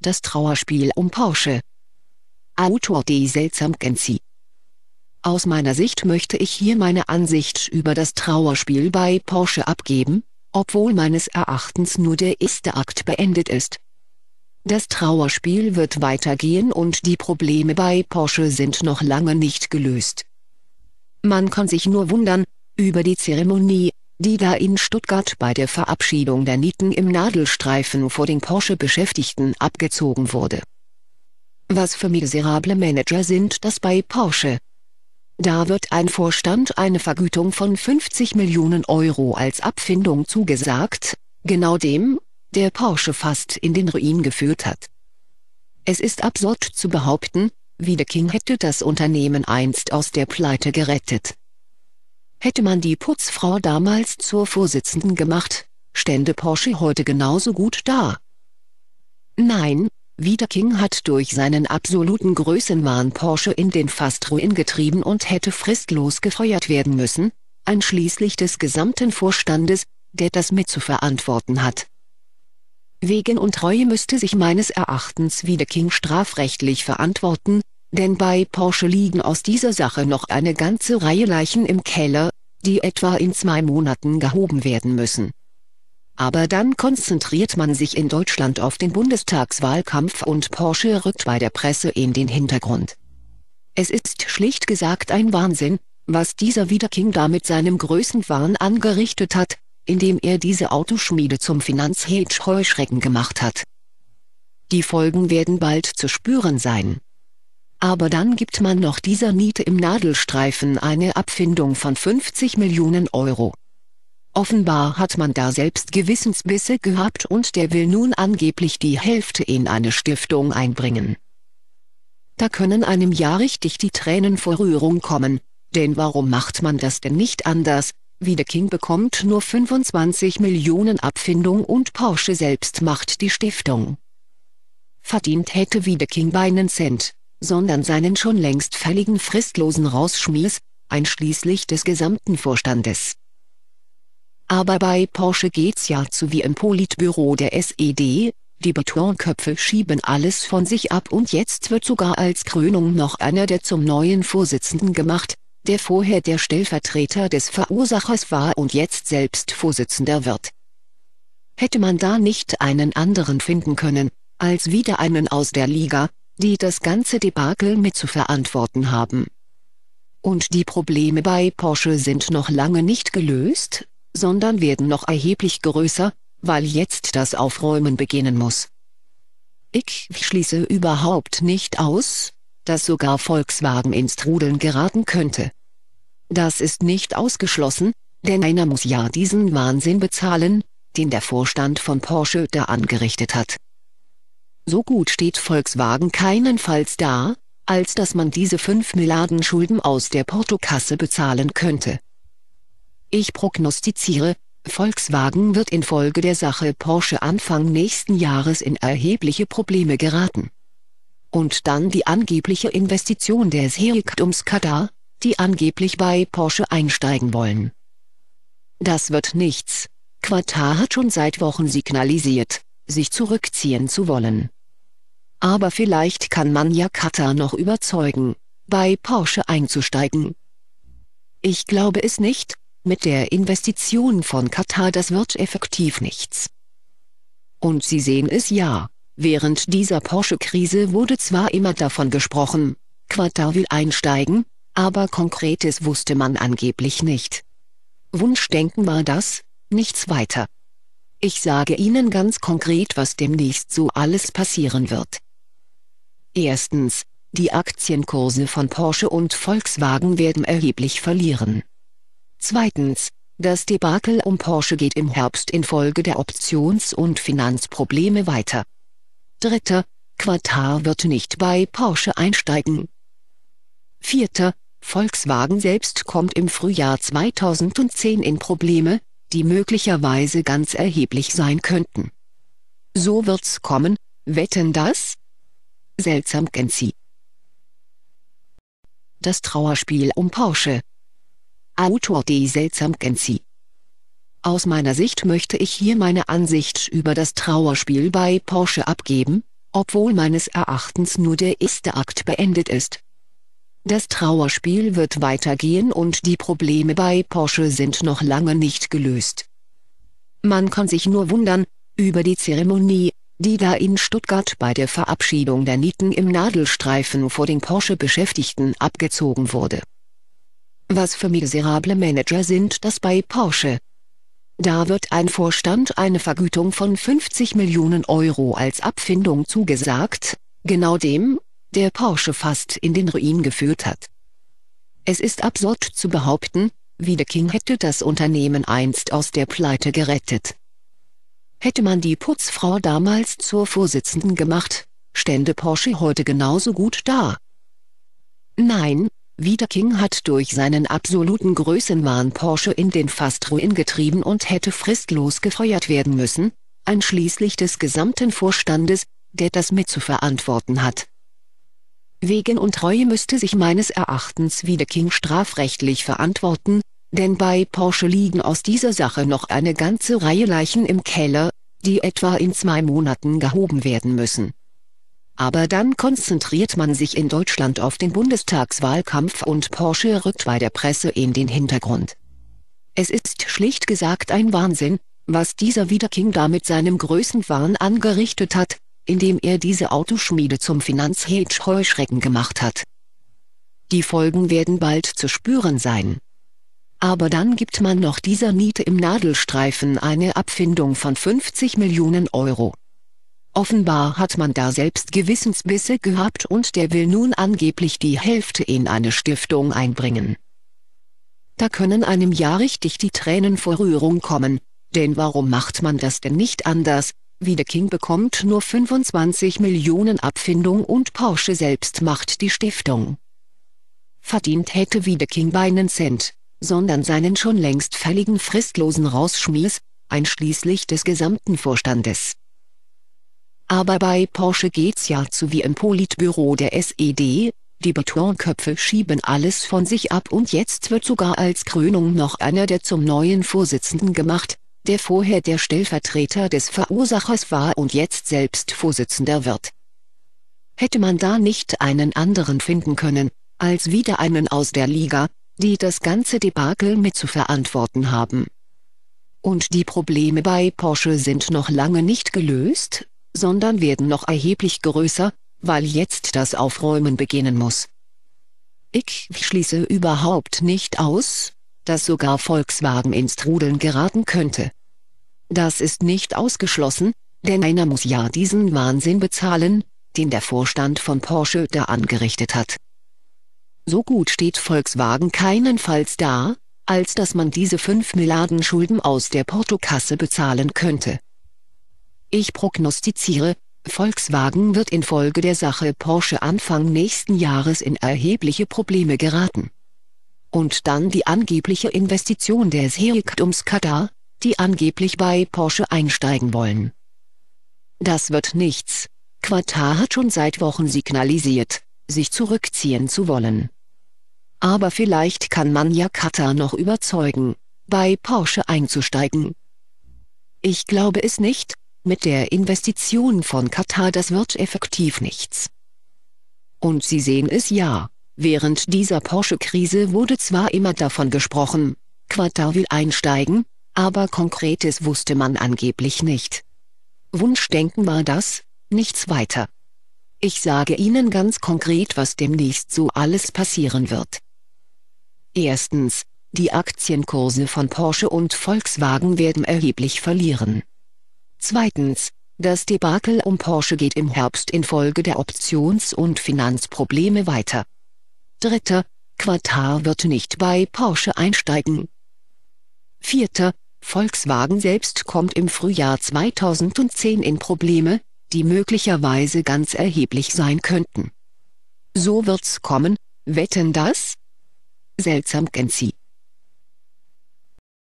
das Trauerspiel um Porsche. Autor D. Seltsam Genzi Aus meiner Sicht möchte ich hier meine Ansicht über das Trauerspiel bei Porsche abgeben, obwohl meines Erachtens nur der erste Akt beendet ist. Das Trauerspiel wird weitergehen und die Probleme bei Porsche sind noch lange nicht gelöst. Man kann sich nur wundern, über die Zeremonie, die da in Stuttgart bei der Verabschiedung der Nieten im Nadelstreifen vor den Porsche-Beschäftigten abgezogen wurde. Was für miserable Manager sind das bei Porsche? Da wird ein Vorstand eine Vergütung von 50 Millionen Euro als Abfindung zugesagt, genau dem, der Porsche fast in den Ruin geführt hat. Es ist absurd zu behaupten, wie der King hätte das Unternehmen einst aus der Pleite gerettet. Hätte man die Putzfrau damals zur Vorsitzenden gemacht, stände Porsche heute genauso gut da. Nein, wieder King hat durch seinen absoluten Größenwahn Porsche in den fast getrieben und hätte fristlos gefeuert werden müssen, einschließlich des gesamten Vorstandes, der das mitzuverantworten hat. Wegen Untreue müsste sich meines Erachtens Wiederking strafrechtlich verantworten, denn bei Porsche liegen aus dieser Sache noch eine ganze Reihe Leichen im Keller, die etwa in zwei Monaten gehoben werden müssen. Aber dann konzentriert man sich in Deutschland auf den Bundestagswahlkampf und Porsche rückt bei der Presse in den Hintergrund. Es ist schlicht gesagt ein Wahnsinn, was dieser Wiederking da mit seinem Größenwahn angerichtet hat, indem er diese Autoschmiede zum Finanzhedge-Heuschrecken gemacht hat. Die Folgen werden bald zu spüren sein aber dann gibt man noch dieser Niete im Nadelstreifen eine Abfindung von 50 Millionen Euro. Offenbar hat man da selbst Gewissensbisse gehabt und der will nun angeblich die Hälfte in eine Stiftung einbringen. Da können einem ja richtig die Tränen vor Rührung kommen, denn warum macht man das denn nicht anders, wie der King bekommt nur 25 Millionen Abfindung und Porsche selbst macht die Stiftung. Verdient hätte wie der King beinen Cent sondern seinen schon längst fälligen fristlosen Rausschmiss, einschließlich des gesamten Vorstandes. Aber bei Porsche geht's ja zu wie im Politbüro der SED, die Betonköpfe schieben alles von sich ab und jetzt wird sogar als Krönung noch einer der zum neuen Vorsitzenden gemacht, der vorher der Stellvertreter des Verursachers war und jetzt selbst Vorsitzender wird. Hätte man da nicht einen anderen finden können, als wieder einen aus der Liga, die das ganze Debakel mit zu verantworten haben. Und die Probleme bei Porsche sind noch lange nicht gelöst, sondern werden noch erheblich größer, weil jetzt das Aufräumen beginnen muss. Ich schließe überhaupt nicht aus, dass sogar Volkswagen ins Trudeln geraten könnte. Das ist nicht ausgeschlossen, denn einer muss ja diesen Wahnsinn bezahlen, den der Vorstand von Porsche da angerichtet hat. So gut steht Volkswagen keinenfalls da, als dass man diese 5 Milliarden Schulden aus der Portokasse bezahlen könnte. Ich prognostiziere, Volkswagen wird infolge der Sache Porsche Anfang nächsten Jahres in erhebliche Probleme geraten. Und dann die angebliche Investition der Serikdums die angeblich bei Porsche einsteigen wollen. Das wird nichts, Qatar hat schon seit Wochen signalisiert, sich zurückziehen zu wollen. Aber vielleicht kann man ja Qatar noch überzeugen, bei Porsche einzusteigen. Ich glaube es nicht, mit der Investition von Qatar das wird effektiv nichts. Und Sie sehen es ja, während dieser Porsche-Krise wurde zwar immer davon gesprochen, Qatar will einsteigen, aber Konkretes wusste man angeblich nicht. Wunschdenken war das, nichts weiter. Ich sage Ihnen ganz konkret was demnächst so alles passieren wird. Erstens, die Aktienkurse von Porsche und Volkswagen werden erheblich verlieren. Zweitens, das Debakel um Porsche geht im Herbst infolge der Options- und Finanzprobleme weiter. Dritter, Quartar wird nicht bei Porsche einsteigen. Vierter, Volkswagen selbst kommt im Frühjahr 2010 in Probleme, die möglicherweise ganz erheblich sein könnten. So wird's kommen, wetten das? Seltsam Genzi. Das Trauerspiel um Porsche. Autor D. Seltsam Genzi. Aus meiner Sicht möchte ich hier meine Ansicht über das Trauerspiel bei Porsche abgeben, obwohl meines Erachtens nur der erste Akt beendet ist. Das Trauerspiel wird weitergehen und die Probleme bei Porsche sind noch lange nicht gelöst. Man kann sich nur wundern, über die Zeremonie, die da in Stuttgart bei der Verabschiedung der Nieten im Nadelstreifen vor den Porsche-Beschäftigten abgezogen wurde. Was für miserable Manager sind das bei Porsche? Da wird ein Vorstand eine Vergütung von 50 Millionen Euro als Abfindung zugesagt, genau dem, der Porsche fast in den Ruin geführt hat. Es ist absurd zu behaupten, Wiedeking hätte das Unternehmen einst aus der Pleite gerettet. Hätte man die Putzfrau damals zur Vorsitzenden gemacht, stände Porsche heute genauso gut da. Nein, Wiedeking hat durch seinen absoluten Größenwahn Porsche in den Fastruin getrieben und hätte fristlos gefeuert werden müssen, einschließlich des gesamten Vorstandes, der das mitzuverantworten hat. Wegen Untreue müsste sich meines Erachtens wieder King strafrechtlich verantworten, denn bei Porsche liegen aus dieser Sache noch eine ganze Reihe Leichen im Keller, die etwa in zwei Monaten gehoben werden müssen. Aber dann konzentriert man sich in Deutschland auf den Bundestagswahlkampf und Porsche rückt bei der Presse in den Hintergrund. Es ist schlicht gesagt ein Wahnsinn, was dieser Wiederking da mit seinem Größenwahn angerichtet hat, indem er diese Autoschmiede zum Finanzhedge-Heuschrecken gemacht hat. Die Folgen werden bald zu spüren sein. Aber dann gibt man noch dieser Niete im Nadelstreifen eine Abfindung von 50 Millionen Euro. Offenbar hat man da selbst Gewissensbisse gehabt und der will nun angeblich die Hälfte in eine Stiftung einbringen. Da können einem ja richtig die Tränen vor Rührung kommen, denn warum macht man das denn nicht anders, wie The King bekommt nur 25 Millionen Abfindung und Porsche selbst macht die Stiftung. Verdient hätte Wie The King keinen Cent, sondern seinen schon längst fälligen fristlosen Rausschmiss, einschließlich des gesamten Vorstandes. Aber bei Porsche geht's ja zu wie im Politbüro der SED, die Betonköpfe schieben alles von sich ab und jetzt wird sogar als Krönung noch einer der zum neuen Vorsitzenden gemacht, der vorher der Stellvertreter des Verursachers war und jetzt selbst Vorsitzender wird. Hätte man da nicht einen anderen finden können, als wieder einen aus der Liga, die das ganze Debakel mit zu verantworten haben. Und die Probleme bei Porsche sind noch lange nicht gelöst, sondern werden noch erheblich größer, weil jetzt das Aufräumen beginnen muss. Ich schließe überhaupt nicht aus, dass sogar Volkswagen ins Trudeln geraten könnte. Das ist nicht ausgeschlossen, denn einer muss ja diesen Wahnsinn bezahlen, den der Vorstand von Porsche da angerichtet hat. So gut steht Volkswagen keinenfalls da, als dass man diese 5 Milliarden Schulden aus der Portokasse bezahlen könnte. Ich prognostiziere, Volkswagen wird infolge der Sache Porsche Anfang nächsten Jahres in erhebliche Probleme geraten. Und dann die angebliche Investition der Sheikh Katar, die angeblich bei Porsche einsteigen wollen. Das wird nichts. Qatar hat schon seit Wochen signalisiert, sich zurückziehen zu wollen. Aber vielleicht kann man ja Katar noch überzeugen, bei Porsche einzusteigen. Ich glaube es nicht, mit der Investition von Katar das wird effektiv nichts. Und Sie sehen es ja. Während dieser Porsche-Krise wurde zwar immer davon gesprochen, Qatar will einsteigen, aber Konkretes wusste man angeblich nicht. Wunschdenken war das, nichts weiter. Ich sage Ihnen ganz konkret, was demnächst so alles passieren wird. Erstens, die Aktienkurse von Porsche und Volkswagen werden erheblich verlieren. Zweitens, das Debakel um Porsche geht im Herbst infolge der Options- und Finanzprobleme weiter. Dritter, Quartar wird nicht bei Porsche einsteigen. Vierter, Volkswagen selbst kommt im Frühjahr 2010 in Probleme, die möglicherweise ganz erheblich sein könnten. So wird's kommen, wetten das? Seltsam Gensi.